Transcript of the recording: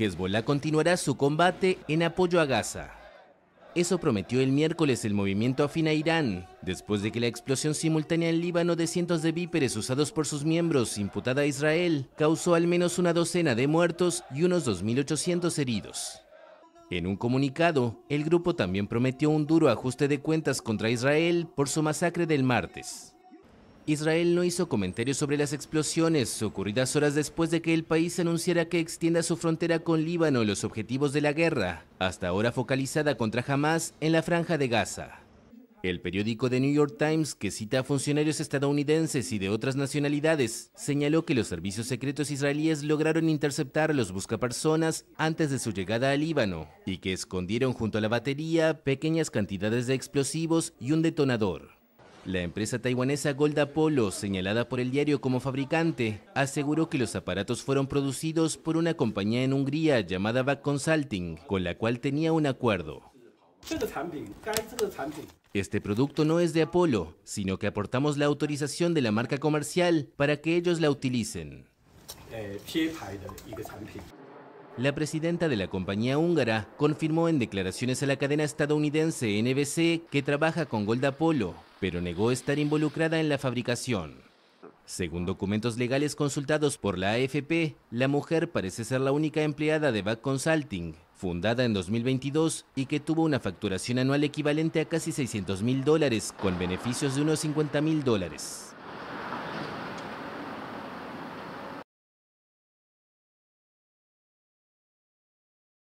Hezbollah continuará su combate en apoyo a Gaza. Eso prometió el miércoles el movimiento Afina Irán, después de que la explosión simultánea en Líbano de cientos de víperes usados por sus miembros, imputada a Israel, causó al menos una docena de muertos y unos 2.800 heridos. En un comunicado, el grupo también prometió un duro ajuste de cuentas contra Israel por su masacre del martes. Israel no hizo comentarios sobre las explosiones ocurridas horas después de que el país anunciara que extienda su frontera con Líbano los objetivos de la guerra, hasta ahora focalizada contra Hamas en la franja de Gaza. El periódico The New York Times, que cita a funcionarios estadounidenses y de otras nacionalidades, señaló que los servicios secretos israelíes lograron interceptar a los buscapersonas antes de su llegada al Líbano y que escondieron junto a la batería pequeñas cantidades de explosivos y un detonador. La empresa taiwanesa Gold Apollo, señalada por el diario como fabricante, aseguró que los aparatos fueron producidos por una compañía en Hungría llamada Back Consulting, con la cual tenía un acuerdo. Este producto no es de Apollo, sino que aportamos la autorización de la marca comercial para que ellos la utilicen. Eh, la presidenta de la compañía húngara confirmó en declaraciones a la cadena estadounidense NBC que trabaja con Golda Polo, pero negó estar involucrada en la fabricación. Según documentos legales consultados por la AFP, la mujer parece ser la única empleada de Back Consulting, fundada en 2022 y que tuvo una facturación anual equivalente a casi 600 mil dólares, con beneficios de unos 50 mil dólares.